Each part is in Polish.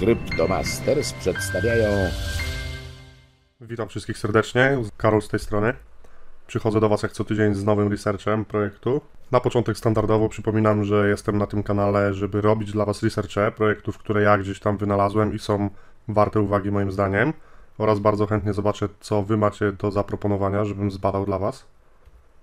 Cryptomasters przedstawiają. Witam wszystkich serdecznie. Karol z tej strony. Przychodzę do Was jak co tydzień z nowym researchem projektu. Na początek standardowo przypominam, że jestem na tym kanale, żeby robić dla Was researche projektów, które ja gdzieś tam wynalazłem i są warte uwagi moim zdaniem. Oraz bardzo chętnie zobaczę, co Wy macie do zaproponowania, żebym zbadał dla Was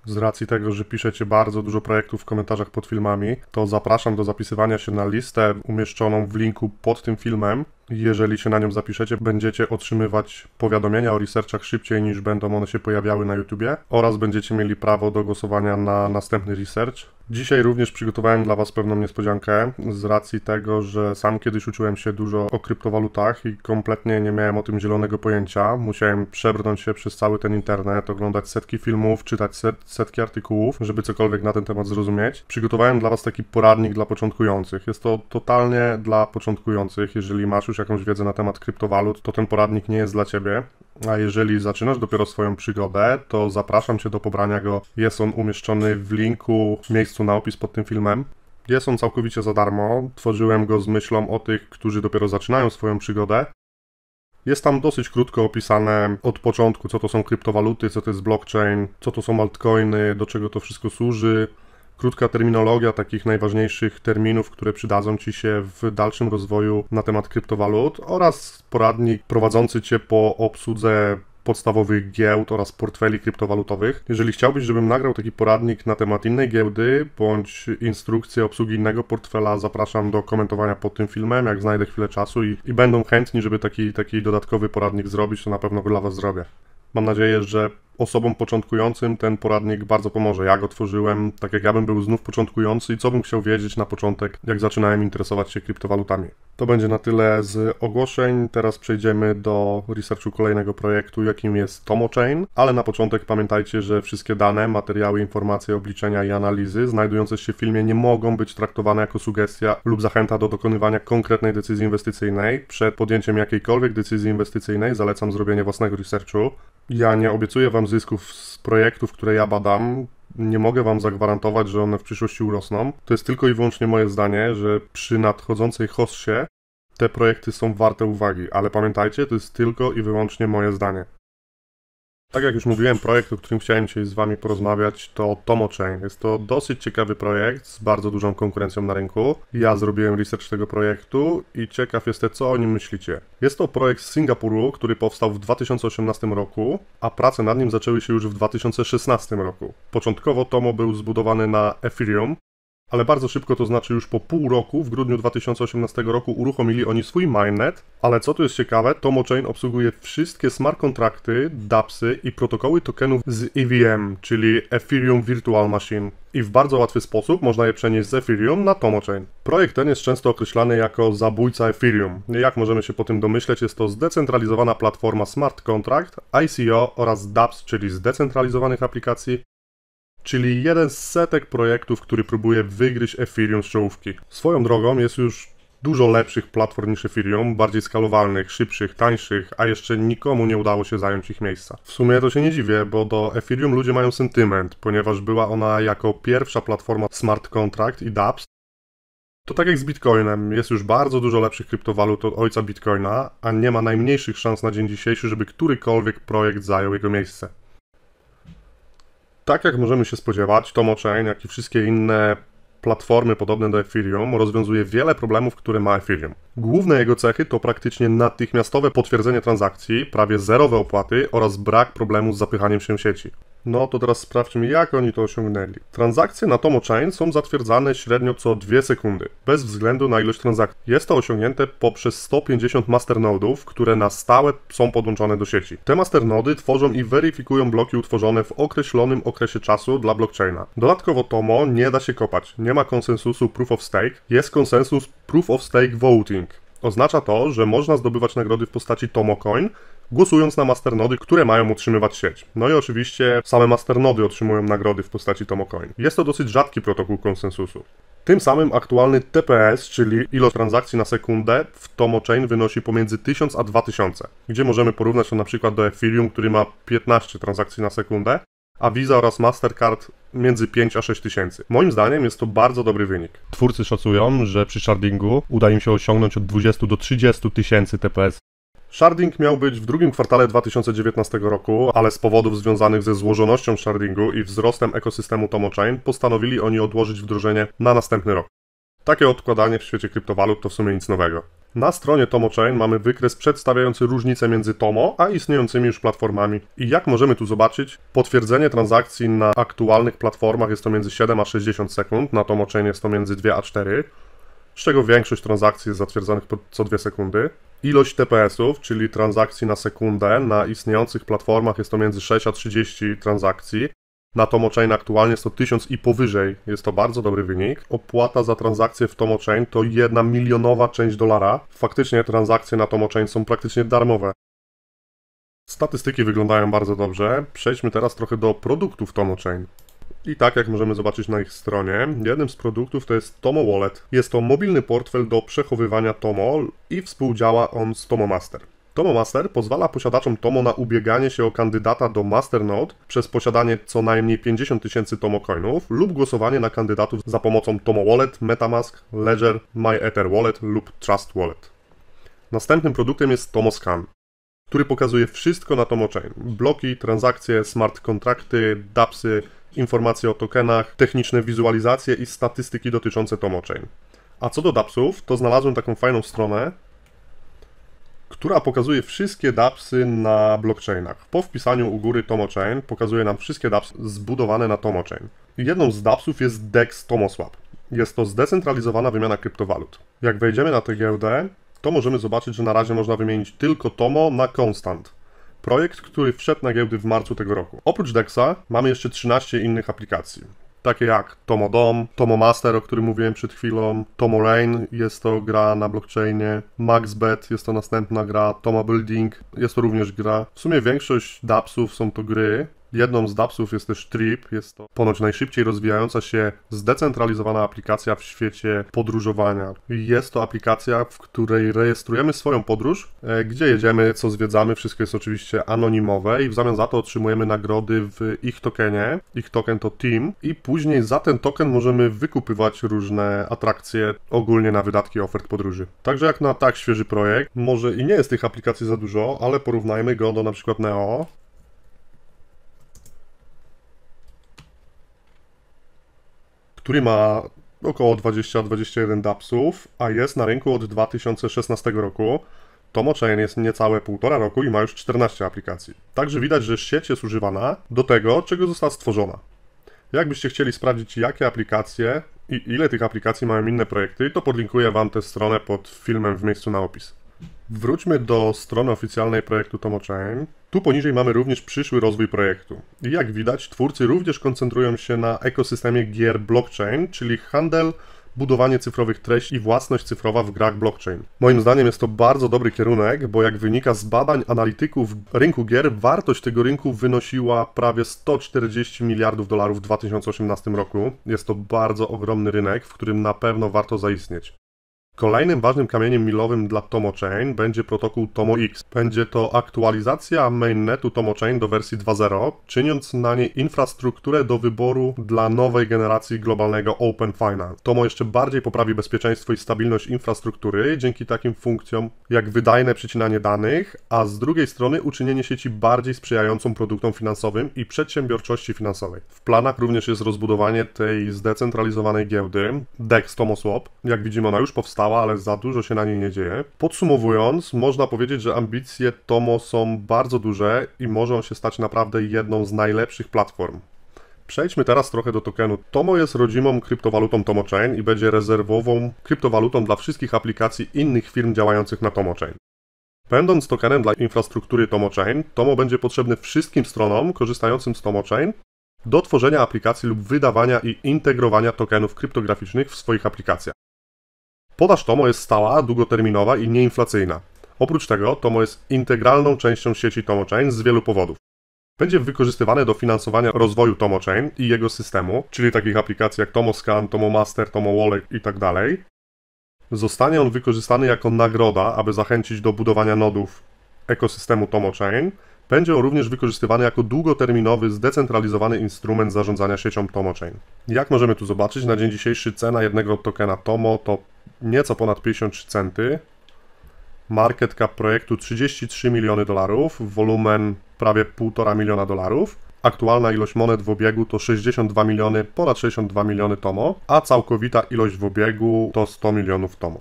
z racji tego, że piszecie bardzo dużo projektów w komentarzach pod filmami, to zapraszam do zapisywania się na listę umieszczoną w linku pod tym filmem. Jeżeli się na nią zapiszecie, będziecie otrzymywać powiadomienia o researchach szybciej niż będą one się pojawiały na YouTubie oraz będziecie mieli prawo do głosowania na następny research. Dzisiaj również przygotowałem dla Was pewną niespodziankę z racji tego, że sam kiedyś uczyłem się dużo o kryptowalutach i kompletnie nie miałem o tym zielonego pojęcia. Musiałem przebrnąć się przez cały ten internet, oglądać setki filmów, czytać setki artykułów, żeby cokolwiek na ten temat zrozumieć. Przygotowałem dla Was taki poradnik dla początkujących. Jest to totalnie dla początkujących. Jeżeli masz już jakąś wiedzę na temat kryptowalut, to ten poradnik nie jest dla Ciebie. A jeżeli zaczynasz dopiero swoją przygodę, to zapraszam Cię do pobrania go. Jest on umieszczony w linku w miejscu na opis pod tym filmem. Jest on całkowicie za darmo. Tworzyłem go z myślą o tych, którzy dopiero zaczynają swoją przygodę. Jest tam dosyć krótko opisane od początku, co to są kryptowaluty, co to jest blockchain, co to są altcoiny, do czego to wszystko służy, krótka terminologia takich najważniejszych terminów, które przydadzą Ci się w dalszym rozwoju na temat kryptowalut oraz poradnik prowadzący Cię po obsłudze podstawowych giełd oraz portfeli kryptowalutowych. Jeżeli chciałbyś, żebym nagrał taki poradnik na temat innej giełdy bądź instrukcję obsługi innego portfela, zapraszam do komentowania pod tym filmem, jak znajdę chwilę czasu i, i będą chętni, żeby taki, taki dodatkowy poradnik zrobić, to na pewno go dla Was zrobię. Mam nadzieję, że osobom początkującym ten poradnik bardzo pomoże. Ja go tworzyłem tak, jak ja bym był znów początkujący i co bym chciał wiedzieć na początek, jak zaczynałem interesować się kryptowalutami. To będzie na tyle z ogłoszeń. Teraz przejdziemy do researchu kolejnego projektu, jakim jest TomoChain, ale na początek pamiętajcie, że wszystkie dane, materiały, informacje, obliczenia i analizy znajdujące się w filmie nie mogą być traktowane jako sugestia lub zachęta do dokonywania konkretnej decyzji inwestycyjnej. Przed podjęciem jakiejkolwiek decyzji inwestycyjnej zalecam zrobienie własnego researchu. Ja nie obiecuję Wam zysków z projektów, które ja badam, nie mogę Wam zagwarantować, że one w przyszłości urosną. To jest tylko i wyłącznie moje zdanie, że przy nadchodzącej hostsie te projekty są warte uwagi, ale pamiętajcie, to jest tylko i wyłącznie moje zdanie. Tak jak już mówiłem, projekt, o którym chciałem dzisiaj z Wami porozmawiać, to TomoChain. Jest to dosyć ciekawy projekt z bardzo dużą konkurencją na rynku. Ja zrobiłem research tego projektu i ciekaw jestem, co o nim myślicie. Jest to projekt z Singapuru, który powstał w 2018 roku, a prace nad nim zaczęły się już w 2016 roku. Początkowo Tomo był zbudowany na Ethereum, ale bardzo szybko, to znaczy już po pół roku, w grudniu 2018 roku uruchomili oni swój mainnet, ale co tu jest ciekawe, TomoChain obsługuje wszystkie smart kontrakty, DAPSy i protokoły tokenów z EVM, czyli Ethereum Virtual Machine i w bardzo łatwy sposób można je przenieść z Ethereum na Tomochain. Projekt ten jest często określany jako zabójca Ethereum. Jak możemy się po tym domyśleć, jest to zdecentralizowana platforma smart contract, ICO oraz dApps, czyli zdecentralizowanych aplikacji czyli jeden z setek projektów, który próbuje wygryźć Ethereum z czołówki. Swoją drogą jest już dużo lepszych platform niż Ethereum, bardziej skalowalnych, szybszych, tańszych, a jeszcze nikomu nie udało się zająć ich miejsca. W sumie to się nie dziwię, bo do Ethereum ludzie mają sentyment, ponieważ była ona jako pierwsza platforma smart contract i dApps, to tak jak z Bitcoinem, jest już bardzo dużo lepszych kryptowalut od ojca Bitcoina, a nie ma najmniejszych szans na dzień dzisiejszy, żeby którykolwiek projekt zajął jego miejsce. Tak jak możemy się spodziewać, TomoChain, jak i wszystkie inne platformy podobne do Ethereum rozwiązuje wiele problemów, które ma Ethereum. Główne jego cechy to praktycznie natychmiastowe potwierdzenie transakcji, prawie zerowe opłaty oraz brak problemu z zapychaniem się sieci. No to teraz sprawdźmy, jak oni to osiągnęli. Transakcje na Tomo Chain są zatwierdzane średnio co 2 sekundy, bez względu na ilość transakcji. Jest to osiągnięte poprzez 150 masternodów, które na stałe są podłączone do sieci. Te masternody tworzą i weryfikują bloki utworzone w określonym okresie czasu dla blockchaina. Dodatkowo Tomo nie da się kopać, nie ma konsensusu Proof of Stake, jest konsensus Proof of Stake Voting. Oznacza to, że można zdobywać nagrody w postaci Tomocoin, głosując na masternody, które mają utrzymywać sieć. No i oczywiście same masternody otrzymują nagrody w postaci tomocoin. Jest to dosyć rzadki protokół konsensusu. Tym samym aktualny TPS, czyli ilość transakcji na sekundę w TomoChain wynosi pomiędzy 1000 a 2000, gdzie możemy porównać to na przykład do Ethereum, który ma 15 transakcji na sekundę, a Visa oraz Mastercard między 5 a 6 tysięcy. Moim zdaniem jest to bardzo dobry wynik. Twórcy szacują, że przy shardingu uda im się osiągnąć od 20 do 30 tysięcy TPS Sharding miał być w drugim kwartale 2019 roku, ale z powodów związanych ze złożonością shardingu i wzrostem ekosystemu TomoChain postanowili oni odłożyć wdrożenie na następny rok. Takie odkładanie w świecie kryptowalut to w sumie nic nowego. Na stronie TomoChain mamy wykres przedstawiający różnice między Tomo a istniejącymi już platformami. I jak możemy tu zobaczyć, potwierdzenie transakcji na aktualnych platformach jest to między 7 a 60 sekund, na TomoChain jest to między 2 a 4, z czego większość transakcji jest zatwierdzanych co 2 sekundy. Ilość TPS-ów, czyli transakcji na sekundę, na istniejących platformach jest to między 6 a 30 transakcji. Na Tomochain aktualnie jest to 1000 i powyżej. Jest to bardzo dobry wynik. Opłata za transakcję w Tomochain to jedna milionowa część dolara. Faktycznie transakcje na Tomochain są praktycznie darmowe. Statystyki wyglądają bardzo dobrze. Przejdźmy teraz trochę do produktów Tomochain. I tak jak możemy zobaczyć na ich stronie, jednym z produktów to jest Tomo Wallet. Jest to mobilny portfel do przechowywania Tomo i współdziała on z Tomo Master. Tomo Master pozwala posiadaczom Tomo na ubieganie się o kandydata do Masternode przez posiadanie co najmniej 50 tysięcy Tomo coinów lub głosowanie na kandydatów za pomocą Tomo Wallet, Metamask, Ledger, MyEther Wallet lub Trust Wallet. Następnym produktem jest TomoScan, który pokazuje wszystko na TomoChain. Bloki, transakcje, smart kontrakty, dAppsy, informacje o tokenach, techniczne wizualizacje i statystyki dotyczące TomoChain. A co do dapsów, to znalazłem taką fajną stronę, która pokazuje wszystkie dapsy na blockchainach. Po wpisaniu u góry TomoChain pokazuje nam wszystkie dapsy zbudowane na TomoChain. Jedną z dapsów jest DEX TomoSwap. Jest to zdecentralizowana wymiana kryptowalut. Jak wejdziemy na tę giełdę, to możemy zobaczyć, że na razie można wymienić tylko Tomo na konstant projekt, który wszedł na giełdy w marcu tego roku. Oprócz DEXa mamy jeszcze 13 innych aplikacji takie jak Tomodom, TomoMaster, o którym mówiłem przed chwilą, Tomo jest to gra na blockchainie, MaxBet, jest to następna gra, Toma Building, jest to również gra. W sumie większość dapsów są to gry, Jedną z dapsów jest też Trip. Jest to ponoć najszybciej rozwijająca się zdecentralizowana aplikacja w świecie podróżowania. Jest to aplikacja, w której rejestrujemy swoją podróż, e, gdzie jedziemy, co zwiedzamy. Wszystko jest oczywiście anonimowe i w zamian za to otrzymujemy nagrody w ich tokenie. Ich token to Team i później za ten token możemy wykupywać różne atrakcje ogólnie na wydatki ofert podróży. Także jak na tak świeży projekt, może i nie jest tych aplikacji za dużo, ale porównajmy go do na przykład Neo, który ma około 20-21 dapsów, a jest na rynku od 2016 roku. Tomo Chain jest niecałe półtora roku i ma już 14 aplikacji. Także widać, że sieć jest używana do tego, czego została stworzona. Jakbyście chcieli sprawdzić, jakie aplikacje i ile tych aplikacji mają inne projekty, to podlinkuję Wam tę stronę pod filmem w miejscu na opis. Wróćmy do strony oficjalnej projektu Tomochain. Tu poniżej mamy również przyszły rozwój projektu. I jak widać, twórcy również koncentrują się na ekosystemie gier blockchain, czyli handel, budowanie cyfrowych treści i własność cyfrowa w grach blockchain. Moim zdaniem jest to bardzo dobry kierunek, bo jak wynika z badań analityków rynku gier, wartość tego rynku wynosiła prawie 140 miliardów dolarów w 2018 roku. Jest to bardzo ogromny rynek, w którym na pewno warto zaistnieć. Kolejnym ważnym kamieniem milowym dla Tomo Chain będzie protokół Tomo X. Będzie to aktualizacja mainnetu Tomo Chain do wersji 2.0, czyniąc na niej infrastrukturę do wyboru dla nowej generacji globalnego Open Finance. Tomo jeszcze bardziej poprawi bezpieczeństwo i stabilność infrastruktury dzięki takim funkcjom jak wydajne przycinanie danych, a z drugiej strony uczynienie sieci bardziej sprzyjającą produktom finansowym i przedsiębiorczości finansowej. W planach również jest rozbudowanie tej zdecentralizowanej giełdy DEX Tomo Swap. Jak widzimy, ona już powstała ale za dużo się na niej nie dzieje. Podsumowując, można powiedzieć, że ambicje Tomo są bardzo duże i może on się stać naprawdę jedną z najlepszych platform. Przejdźmy teraz trochę do tokenu. Tomo jest rodzimą kryptowalutą TomoChain i będzie rezerwową kryptowalutą dla wszystkich aplikacji innych firm działających na TomoChain. Będąc tokenem dla infrastruktury TomoChain, Tomo będzie potrzebny wszystkim stronom korzystającym z TomoChain do tworzenia aplikacji lub wydawania i integrowania tokenów kryptograficznych w swoich aplikacjach. Podaż TOMO jest stała, długoterminowa i nieinflacyjna. Oprócz tego TOMO jest integralną częścią sieci TOMO Chain z wielu powodów. Będzie wykorzystywane do finansowania rozwoju TOMO Chain i jego systemu, czyli takich aplikacji jak TOMO Scan, TOMO Master, TOMO Wallet itd. Tak Zostanie on wykorzystany jako nagroda, aby zachęcić do budowania nodów ekosystemu TOMO Chain. Będzie on również wykorzystywany jako długoterminowy, zdecentralizowany instrument zarządzania siecią TOMO Chain. Jak możemy tu zobaczyć, na dzień dzisiejszy cena jednego tokena TOMO to nieco ponad 53 centy. Market cap projektu 33 miliony dolarów, wolumen prawie 1,5 miliona dolarów. Aktualna ilość monet w obiegu to 62 miliony, ponad 62 miliony tomo, a całkowita ilość w obiegu to 100 milionów tomo.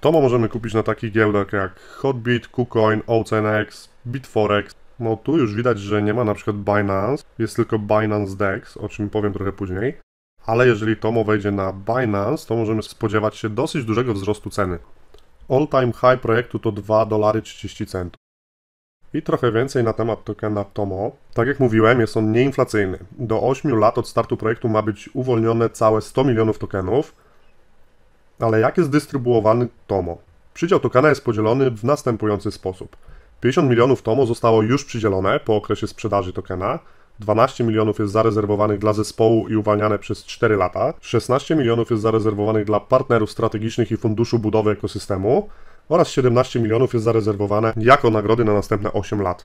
Tomo możemy kupić na takich giełdach jak Hotbit, KuCoin, OceanX, Bitforex. No tu już widać, że nie ma na przykład Binance, jest tylko Binance DEX, o czym powiem trochę później ale jeżeli Tomo wejdzie na Binance, to możemy spodziewać się dosyć dużego wzrostu ceny. All-time high projektu to 2,30 dolary centów. I trochę więcej na temat tokena Tomo. Tak jak mówiłem, jest on nieinflacyjny. Do 8 lat od startu projektu ma być uwolnione całe 100 milionów tokenów. Ale jak jest dystrybuowany Tomo? Przydział tokena jest podzielony w następujący sposób. 50 milionów Tomo zostało już przydzielone po okresie sprzedaży tokena, 12 milionów jest zarezerwowanych dla zespołu i uwalniane przez 4 lata, 16 milionów jest zarezerwowanych dla partnerów strategicznych i funduszu budowy ekosystemu oraz 17 milionów jest zarezerwowane jako nagrody na następne 8 lat.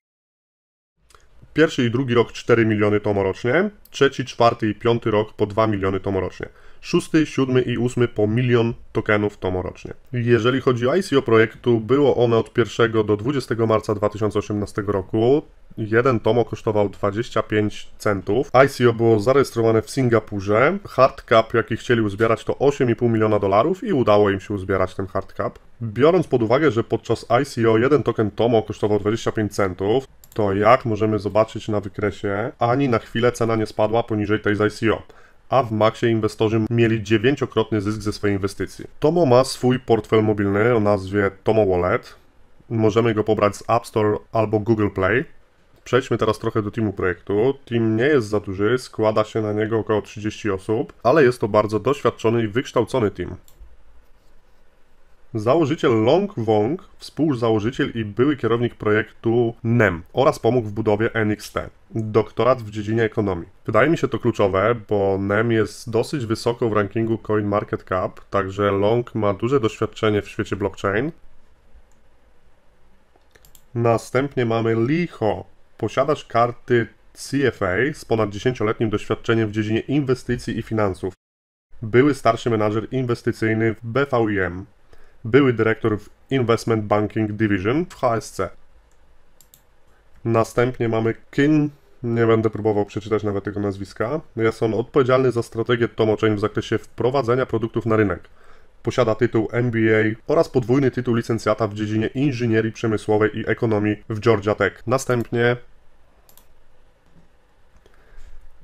Pierwszy i drugi rok 4 miliony tomorocznie, trzeci, czwarty i piąty rok po 2 miliony tomorocznie szósty, siódmy i ósmy po milion tokenów tomo rocznie. Jeżeli chodzi o ICO projektu, było one od 1 do 20 marca 2018 roku. Jeden tomo kosztował 25 centów. ICO było zarejestrowane w Singapurze. Hardcap, jaki chcieli uzbierać, to 8,5 miliona dolarów i udało im się uzbierać ten hardcap. Biorąc pod uwagę, że podczas ICO jeden token Tomo kosztował 25 centów, to jak możemy zobaczyć na wykresie, ani na chwilę cena nie spadła poniżej tej z ICO a w Maxie inwestorzy mieli dziewięciokrotny zysk ze swojej inwestycji. Tomo ma swój portfel mobilny o nazwie Tomo Wallet. Możemy go pobrać z App Store albo Google Play. Przejdźmy teraz trochę do teamu projektu. Team nie jest za duży, składa się na niego około 30 osób, ale jest to bardzo doświadczony i wykształcony team. Założyciel Long Wong, współzałożyciel i były kierownik projektu NEM oraz pomógł w budowie NXT, doktorat w dziedzinie ekonomii. Wydaje mi się to kluczowe, bo NEM jest dosyć wysoko w rankingu CoinMarketCap, także Long ma duże doświadczenie w świecie blockchain. Następnie mamy Li Ho, posiadacz karty CFA z ponad 10-letnim doświadczeniem w dziedzinie inwestycji i finansów. Były starszy menadżer inwestycyjny w BVIM, były dyrektor w Investment Banking Division w HSC. Następnie mamy Kin, nie będę próbował przeczytać nawet tego nazwiska. Jest on odpowiedzialny za strategię Tomochain w zakresie wprowadzenia produktów na rynek. Posiada tytuł MBA oraz podwójny tytuł licencjata w dziedzinie inżynierii przemysłowej i ekonomii w Georgia Tech. Następnie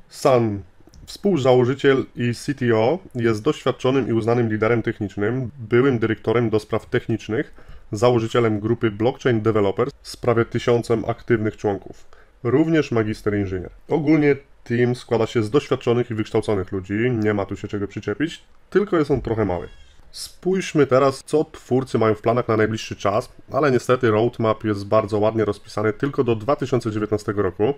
Sun. Współzałożyciel i CTO jest doświadczonym i uznanym liderem technicznym, byłym dyrektorem do spraw technicznych, założycielem grupy Blockchain Developers z prawie tysiącem aktywnych członków. Również magister inżynier. Ogólnie team składa się z doświadczonych i wykształconych ludzi, nie ma tu się czego przyczepić, tylko jest on trochę mały. Spójrzmy teraz, co twórcy mają w planach na najbliższy czas, ale niestety roadmap jest bardzo ładnie rozpisany tylko do 2019 roku.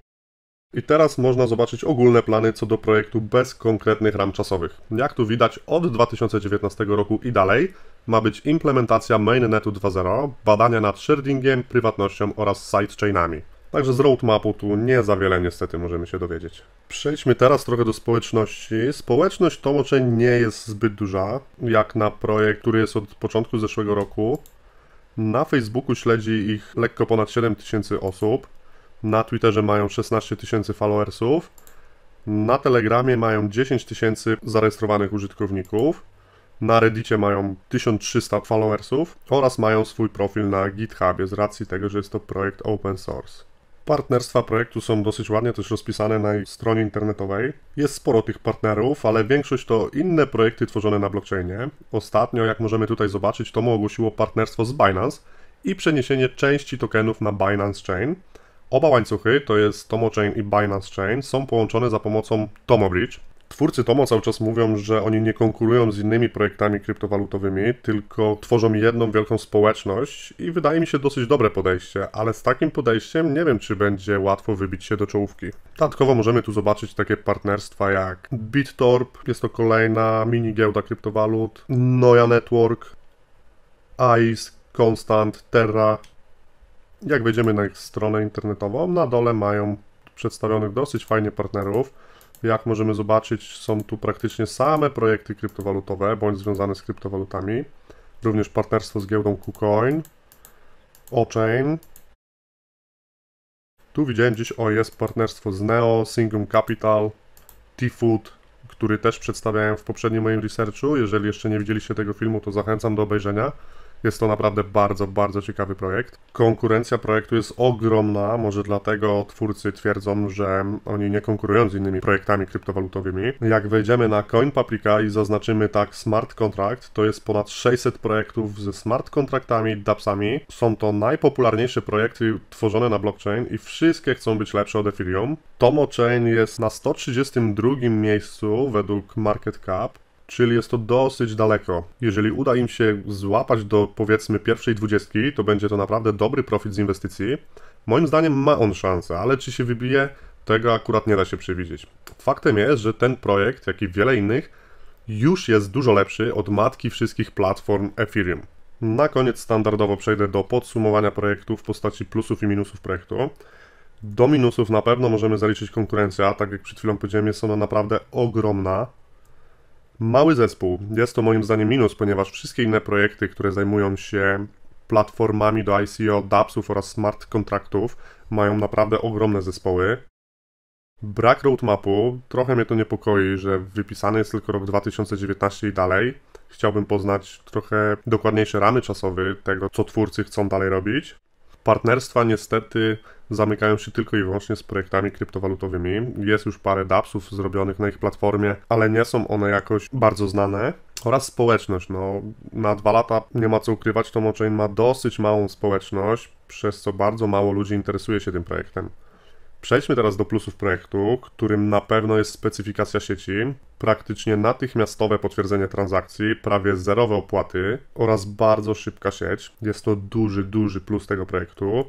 I teraz można zobaczyć ogólne plany co do projektu bez konkretnych ram czasowych. Jak tu widać, od 2019 roku i dalej ma być implementacja mainnetu 2.0, badania nad shardingiem, prywatnością oraz sidechainami. Także z roadmapu tu nie za wiele niestety możemy się dowiedzieć. Przejdźmy teraz trochę do społeczności. Społeczność Tomoczeń nie jest zbyt duża, jak na projekt, który jest od początku zeszłego roku. Na Facebooku śledzi ich lekko ponad 7000 osób. Na Twitterze mają 16 tysięcy followersów. Na Telegramie mają 10 tysięcy zarejestrowanych użytkowników. Na Reddicie mają 1300 followersów oraz mają swój profil na GitHubie z racji tego, że jest to projekt open source. Partnerstwa projektu są dosyć ładnie też rozpisane na ich stronie internetowej. Jest sporo tych partnerów, ale większość to inne projekty tworzone na blockchainie. Ostatnio, jak możemy tutaj zobaczyć, Tomu ogłosiło partnerstwo z Binance i przeniesienie części tokenów na Binance Chain. Oba łańcuchy, to jest Tomo Chain i Binance Chain, są połączone za pomocą Tomo Bridge. Twórcy Tomo cały czas mówią, że oni nie konkurują z innymi projektami kryptowalutowymi, tylko tworzą jedną wielką społeczność i wydaje mi się dosyć dobre podejście, ale z takim podejściem nie wiem, czy będzie łatwo wybić się do czołówki. Dodatkowo możemy tu zobaczyć takie partnerstwa jak BitTorp, jest to kolejna mini giełda kryptowalut, Noja Network, ICE, Constant, Terra, jak wejdziemy na ich stronę internetową, na dole mają przedstawionych dosyć fajnie partnerów. Jak możemy zobaczyć, są tu praktycznie same projekty kryptowalutowe bądź związane z kryptowalutami. Również partnerstwo z giełdą KuCoin, OChain. Tu widziałem dziś, o jest partnerstwo z Neo, Singum Capital, T-Food, który też przedstawiałem w poprzednim moim researchu. Jeżeli jeszcze nie widzieliście tego filmu, to zachęcam do obejrzenia. Jest to naprawdę bardzo, bardzo ciekawy projekt. Konkurencja projektu jest ogromna, może dlatego twórcy twierdzą, że oni nie konkurują z innymi projektami kryptowalutowymi. Jak wejdziemy na Coin Paprika i zaznaczymy tak smart contract, to jest ponad 600 projektów ze smart kontraktami, dAppsami. Są to najpopularniejsze projekty tworzone na blockchain i wszystkie chcą być lepsze od Ethereum. Tomo Chain jest na 132 miejscu według Market Cap czyli jest to dosyć daleko. Jeżeli uda im się złapać do powiedzmy pierwszej dwudziestki, to będzie to naprawdę dobry profit z inwestycji. Moim zdaniem ma on szansę, ale czy się wybije, tego akurat nie da się przewidzieć. Faktem jest, że ten projekt, jak i wiele innych, już jest dużo lepszy od matki wszystkich platform Ethereum. Na koniec standardowo przejdę do podsumowania projektu w postaci plusów i minusów projektu. Do minusów na pewno możemy zaliczyć konkurencję, a tak jak przed chwilą powiedziałem, jest ona naprawdę ogromna. Mały zespół. Jest to moim zdaniem minus, ponieważ wszystkie inne projekty, które zajmują się platformami do ICO, DAPsów oraz smart kontraktów, mają naprawdę ogromne zespoły. Brak roadmapu, trochę mnie to niepokoi, że wypisany jest tylko rok 2019 i dalej. Chciałbym poznać trochę dokładniejsze ramy czasowe tego, co twórcy chcą dalej robić. Partnerstwa niestety zamykają się tylko i wyłącznie z projektami kryptowalutowymi. Jest już parę dAppsów zrobionych na ich platformie, ale nie są one jakoś bardzo znane. Oraz społeczność. No, na dwa lata nie ma co ukrywać, to Mochain ma dosyć małą społeczność, przez co bardzo mało ludzi interesuje się tym projektem. Przejdźmy teraz do plusów projektu, którym na pewno jest specyfikacja sieci, praktycznie natychmiastowe potwierdzenie transakcji, prawie zerowe opłaty oraz bardzo szybka sieć. Jest to duży, duży plus tego projektu.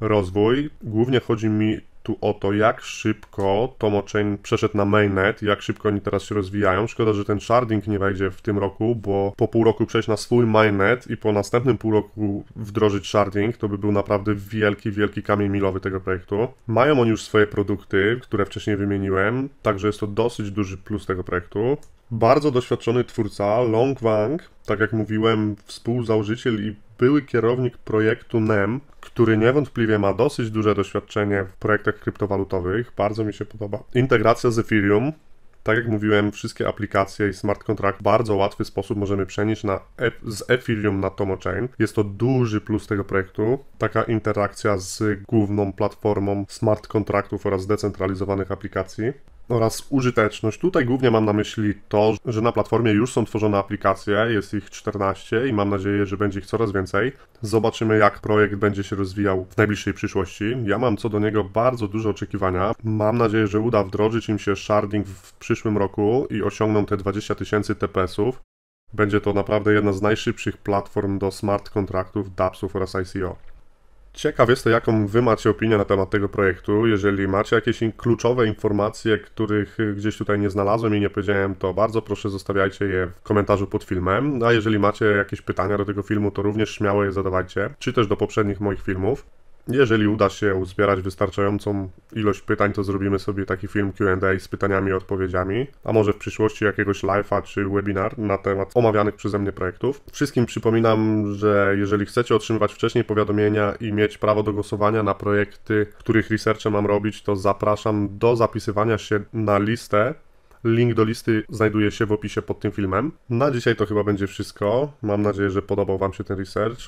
Rozwój. Głównie chodzi mi tu o to, jak szybko Tomochain przeszedł na mainnet, jak szybko oni teraz się rozwijają. Szkoda, że ten sharding nie wejdzie w tym roku, bo po pół roku przejść na swój mainnet i po następnym pół roku wdrożyć sharding, to by był naprawdę wielki, wielki kamień milowy tego projektu. Mają oni już swoje produkty, które wcześniej wymieniłem, także jest to dosyć duży plus tego projektu. Bardzo doświadczony twórca, Long Wang, tak jak mówiłem, współzałożyciel i były kierownik projektu NEM, który niewątpliwie ma dosyć duże doświadczenie w projektach kryptowalutowych. Bardzo mi się podoba. Integracja z Ethereum. Tak jak mówiłem, wszystkie aplikacje i smart contract w bardzo łatwy sposób możemy przenieść na e z Ethereum na TomoChain. Jest to duży plus tego projektu. Taka interakcja z główną platformą smart kontraktów oraz zdecentralizowanych aplikacji oraz użyteczność. Tutaj głównie mam na myśli to, że na platformie już są tworzone aplikacje, jest ich 14 i mam nadzieję, że będzie ich coraz więcej. Zobaczymy, jak projekt będzie się rozwijał w najbliższej przyszłości. Ja mam co do niego bardzo duże oczekiwania. Mam nadzieję, że uda wdrożyć im się sharding w przyszłym roku i osiągną te 20 tysięcy TPS-ów. Będzie to naprawdę jedna z najszybszych platform do smart kontraktów, DAPS-ów oraz ICO. Ciekaw jestem, jaką Wy macie opinię na temat tego projektu. Jeżeli macie jakieś kluczowe informacje, których y, gdzieś tutaj nie znalazłem i nie powiedziałem, to bardzo proszę zostawiajcie je w komentarzu pod filmem. A jeżeli macie jakieś pytania do tego filmu, to również śmiało je zadawajcie, czy też do poprzednich moich filmów. Jeżeli uda się uzbierać wystarczającą ilość pytań, to zrobimy sobie taki film QA z pytaniami i odpowiedziami, a może w przyszłości jakiegoś live'a czy webinar na temat omawianych przeze mnie projektów. Wszystkim przypominam, że jeżeli chcecie otrzymywać wcześniej powiadomienia i mieć prawo do głosowania na projekty, których researche mam robić, to zapraszam do zapisywania się na listę Link do listy znajduje się w opisie pod tym filmem. Na dzisiaj to chyba będzie wszystko. Mam nadzieję, że podobał Wam się ten research.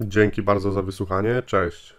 Dzięki bardzo za wysłuchanie. Cześć.